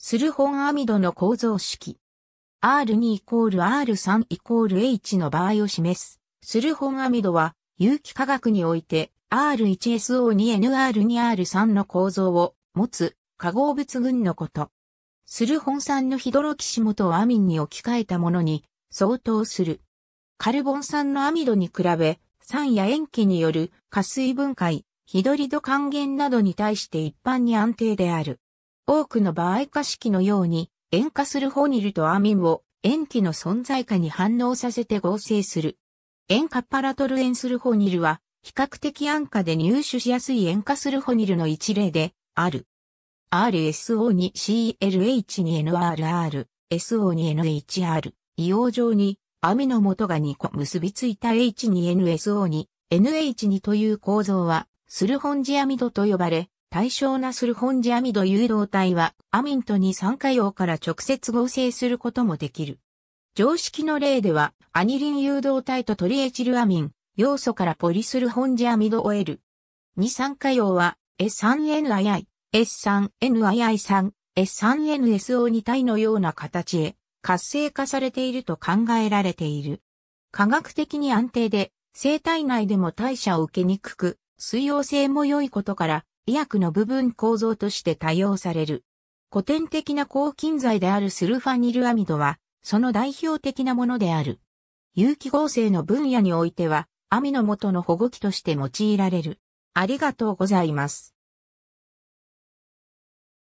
スルホンアミドの構造式。R2 イコール R3 イコール H の場合を示す。スルホンアミドは、有機化学において R1SO2NR2R3 の構造を持つ化合物群のこと。スルホン酸のヒドロキシモトをアミンに置き換えたものに相当する。カルボン酸のアミドに比べ、酸や塩基による加水分解、ヒドリド還元などに対して一般に安定である。多くの場合化式のように、塩化するホニルとアミンを塩基の存在化に反応させて合成する。塩化パラトル塩するホニルは、比較的安価で入手しやすい塩化するホニルの一例である。RSO2CLH2NRR、SO2NHR、硫黄状に、アミの元が2個結びついた H2NSO2、NH2 という構造は、スルホンジアミドと呼ばれ、対象なスルホンジアミド誘導体はアミンと二酸化用から直接合成することもできる。常識の例ではアニリン誘導体とトリエチルアミン、要素からポリスルホンジアミドを得る。二酸化用は S3NII、S3NII3、S3NSO2 体のような形へ活性化されていると考えられている。科学的に安定で、生体内でも代謝を受けにくく、水溶性も良いことから、医薬の部分構造として多用される。古典的な抗菌剤であるスルファニルアミドは、その代表的なものである。有機合成の分野においては、アミの元の保護器として用いられる。ありがとうございます。